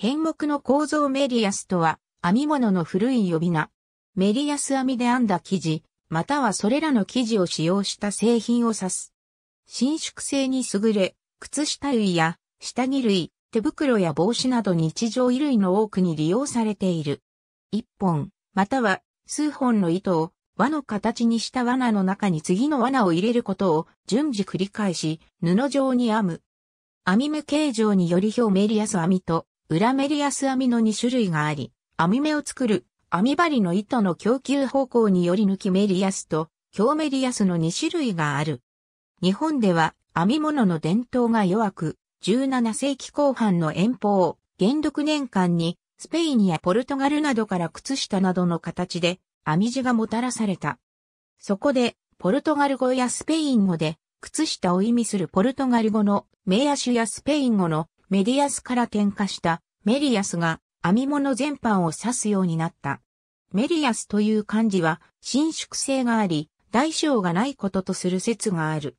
変木の構造メリアスとは、編み物の古い呼び名。メリアス編みで編んだ生地、またはそれらの生地を使用した製品を指す。伸縮性に優れ、靴下類や下着類、手袋や帽子など日常衣類の多くに利用されている。一本、または数本の糸を輪の形にした罠の中に次の罠を入れることを順次繰り返し、布状に編む。編み目形状により表メリアス編みと裏メリアス網の2種類があり、網目を作る網針の糸の供給方向により抜きメリアスと強メリアスの2種類がある。日本では編み物の伝統が弱く、17世紀後半の遠方、元禄年間にスペインやポルトガルなどから靴下などの形で編み地がもたらされた。そこで、ポルトガル語やスペイン語で、靴下を意味するポルトガル語のメアシュやスペイン語のメディアスから転化したメリアスが編み物全般を指すようになった。メリアスという漢字は伸縮性があり、大小がないこととする説がある。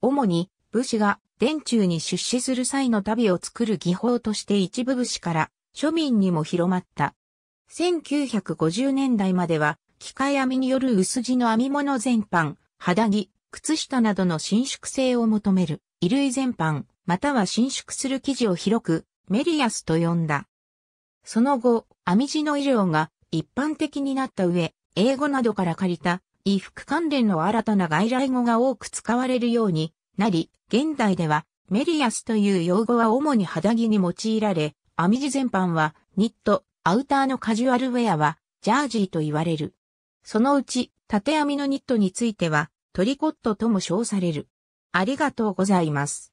主に武士が殿中に出資する際の旅を作る技法として一部武士から庶民にも広まった。1950年代までは機械編みによる薄地の編み物全般、肌着、靴下などの伸縮性を求める衣類全般、または伸縮する生地を広くメリアスと呼んだ。その後、編み地の医療が一般的になった上、英語などから借りた衣服関連の新たな外来語が多く使われるようになり、現代ではメリアスという用語は主に肌着に用いられ、編み地全般はニット、アウターのカジュアルウェアはジャージーと言われる。そのうち、縦編みのニットについてはトリコットとも称される。ありがとうございます。